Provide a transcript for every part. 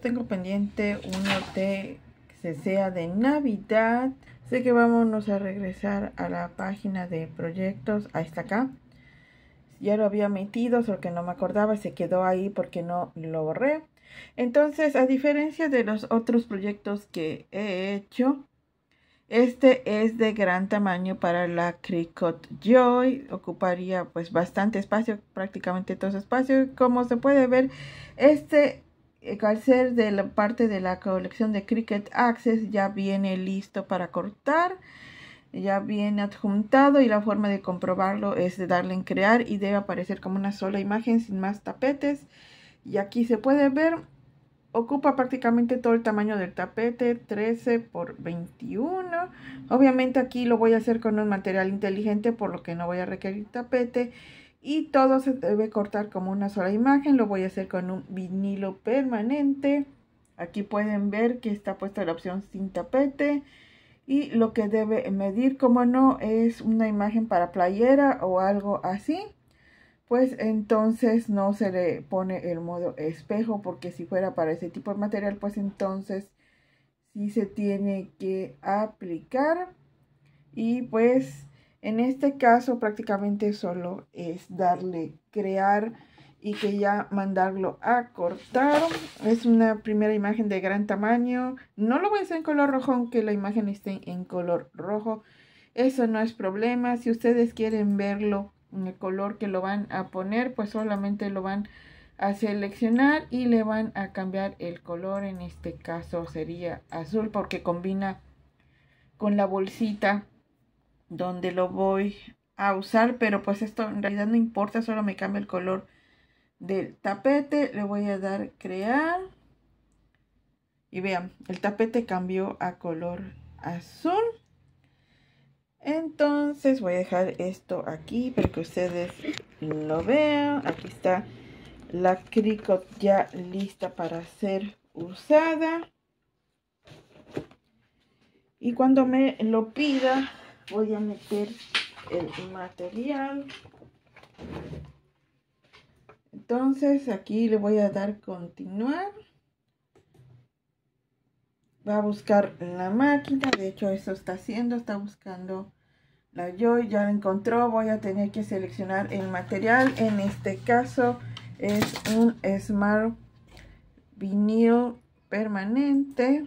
tengo pendiente uno de que se sea de Navidad. Así que vámonos a regresar a la página de proyectos. Ahí está acá. Ya lo había metido, solo que no me acordaba. Se quedó ahí porque no lo borré. Entonces, a diferencia de los otros proyectos que he hecho, este es de gran tamaño para la Cricut Joy. Ocuparía pues bastante espacio, prácticamente todo su espacio. Como se puede ver, este el ser de la parte de la colección de Cricut Access ya viene listo para cortar ya viene adjuntado y la forma de comprobarlo es de darle en crear y debe aparecer como una sola imagen sin más tapetes y aquí se puede ver ocupa prácticamente todo el tamaño del tapete 13 por 21 obviamente aquí lo voy a hacer con un material inteligente por lo que no voy a requerir tapete y todo se debe cortar como una sola imagen. Lo voy a hacer con un vinilo permanente. Aquí pueden ver que está puesta la opción sin tapete. Y lo que debe medir, como no, es una imagen para playera o algo así. Pues entonces no se le pone el modo espejo porque si fuera para ese tipo de material, pues entonces sí se tiene que aplicar. Y pues en este caso prácticamente solo es darle crear y que ya mandarlo a cortar. Es una primera imagen de gran tamaño. No lo voy a hacer en color rojo, aunque la imagen esté en color rojo. Eso no es problema. Si ustedes quieren verlo en el color que lo van a poner, pues solamente lo van a seleccionar y le van a cambiar el color. En este caso sería azul porque combina con la bolsita donde lo voy a usar, pero pues esto en realidad no importa, solo me cambia el color del tapete, le voy a dar crear y vean, el tapete cambió a color azul. Entonces voy a dejar esto aquí para que ustedes lo vean. Aquí está la Cricot ya lista para ser usada. Y cuando me lo pida, voy a meter el material entonces aquí le voy a dar continuar va a buscar la máquina de hecho eso está haciendo está buscando la joy ya la encontró voy a tener que seleccionar el material en este caso es un smart vinil permanente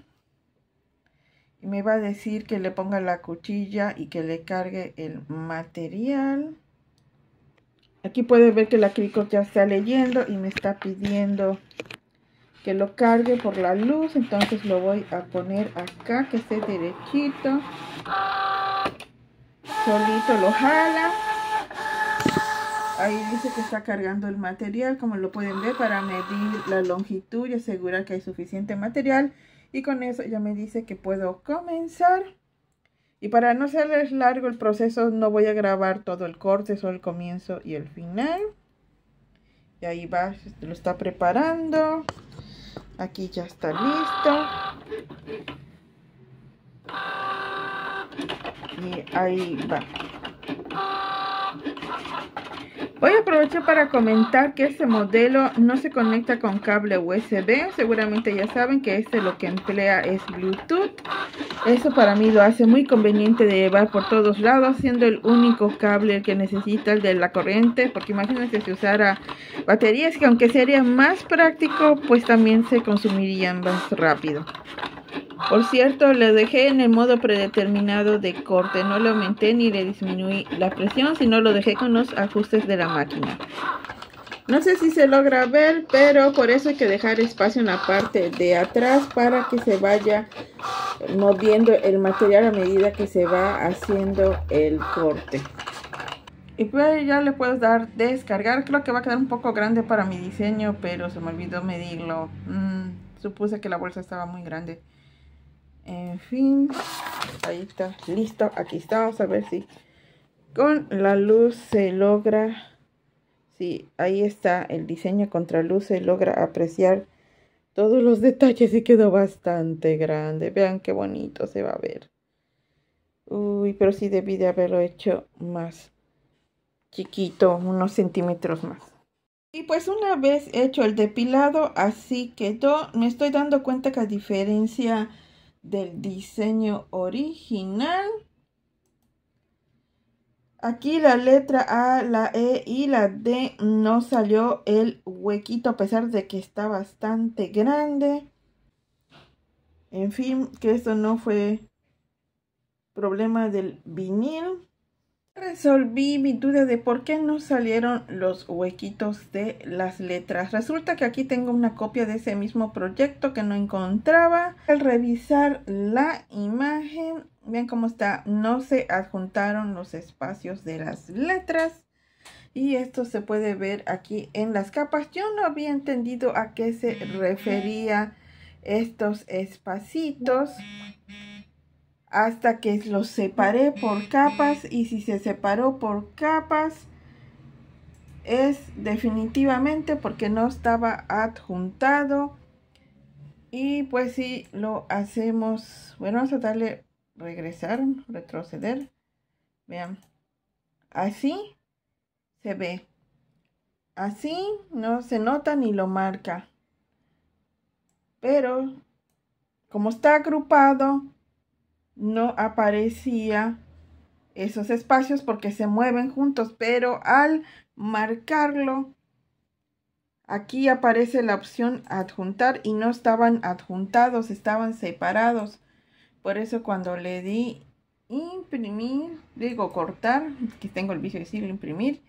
me va a decir que le ponga la cuchilla y que le cargue el material. Aquí puede ver que la Crico ya está leyendo y me está pidiendo que lo cargue por la luz. Entonces lo voy a poner acá, que esté derechito. Solito lo jala. Ahí dice que está cargando el material, como lo pueden ver, para medir la longitud y asegurar que hay suficiente material y con eso ya me dice que puedo comenzar. Y para no serles largo el proceso, no voy a grabar todo el corte, solo el comienzo y el final. Y ahí va, este, lo está preparando. Aquí ya está listo. Y ahí va. Voy a aprovechar para comentar que este modelo no se conecta con cable USB. Seguramente ya saben que este lo que emplea es Bluetooth. Eso para mí lo hace muy conveniente de llevar por todos lados, siendo el único cable que necesita el de la corriente. Porque imagínense si usara baterías que aunque sería más práctico, pues también se consumirían más rápido. Por cierto, lo dejé en el modo predeterminado de corte, no le aumenté ni le disminuí la presión, sino lo dejé con los ajustes de la máquina. No sé si se logra ver, pero por eso hay que dejar espacio en la parte de atrás para que se vaya moviendo el material a medida que se va haciendo el corte. Y pues ya le puedes dar descargar, creo que va a quedar un poco grande para mi diseño, pero se me olvidó medirlo. Mm, supuse que la bolsa estaba muy grande. En fin, ahí está, listo. Aquí está, vamos a ver si con la luz se logra, sí, ahí está el diseño contra luz, se logra apreciar todos los detalles y quedó bastante grande. Vean qué bonito se va a ver. Uy, pero sí debí de haberlo hecho más chiquito, unos centímetros más. Y pues una vez hecho el depilado, así quedó. Me estoy dando cuenta que a diferencia del diseño original. Aquí la letra A, la E y la D no salió el huequito a pesar de que está bastante grande. En fin, que eso no fue problema del vinil. Resolví mi duda de por qué no salieron los huequitos de las letras. Resulta que aquí tengo una copia de ese mismo proyecto que no encontraba. Al revisar la imagen, vean cómo está, no se adjuntaron los espacios de las letras. Y esto se puede ver aquí en las capas. Yo no había entendido a qué se refería estos espacitos hasta que los separé por capas y si se separó por capas es definitivamente porque no estaba adjuntado y pues si lo hacemos bueno vamos a darle regresar retroceder vean así se ve así no se nota ni lo marca pero como está agrupado no aparecía esos espacios porque se mueven juntos, pero al marcarlo, aquí aparece la opción adjuntar y no estaban adjuntados, estaban separados. Por eso cuando le di imprimir, digo cortar, que tengo el vicio de decir imprimir,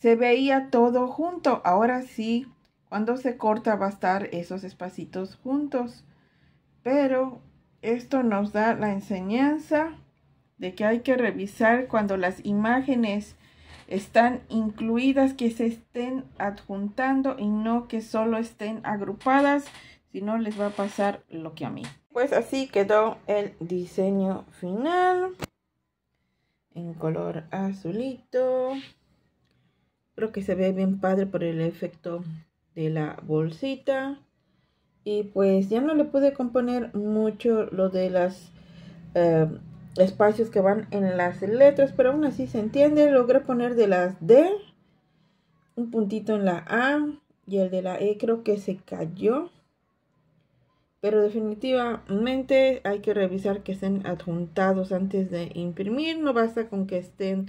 se veía todo junto. Ahora sí, cuando se corta va a estar esos espacitos juntos. Pero esto nos da la enseñanza de que hay que revisar cuando las imágenes están incluidas, que se estén adjuntando y no que solo estén agrupadas, si no les va a pasar lo que a mí. Pues así quedó el diseño final en color azulito. Creo que se ve bien padre por el efecto de la bolsita y pues ya no le pude componer mucho lo de los eh, espacios que van en las letras, pero aún así se entiende. Logré poner de las D un puntito en la A y el de la E creo que se cayó. Pero definitivamente hay que revisar que estén adjuntados antes de imprimir. No basta con que estén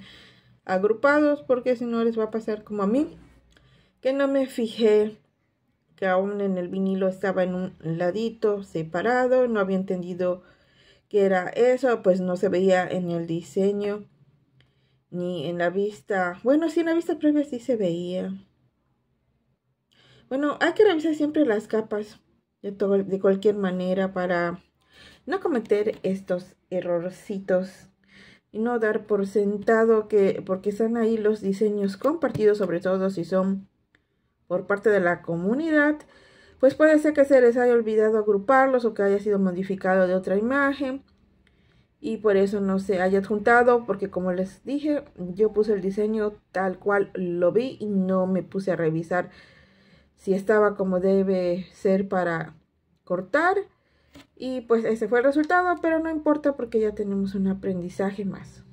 agrupados porque si no les va a pasar como a mí. Que no me fijé que aún en el vinilo estaba en un ladito separado, no había entendido qué era eso, pues no se veía en el diseño ni en la vista, bueno, sí en la vista previa sí se veía. Bueno, hay que revisar siempre las capas de, de cualquier manera para no cometer estos errorcitos y no dar por sentado que porque están ahí los diseños compartidos, sobre todo si son por parte de la comunidad, pues puede ser que se les haya olvidado agruparlos o que haya sido modificado de otra imagen y por eso no se haya adjuntado porque como les dije yo puse el diseño tal cual lo vi y no me puse a revisar si estaba como debe ser para cortar y pues ese fue el resultado pero no importa porque ya tenemos un aprendizaje más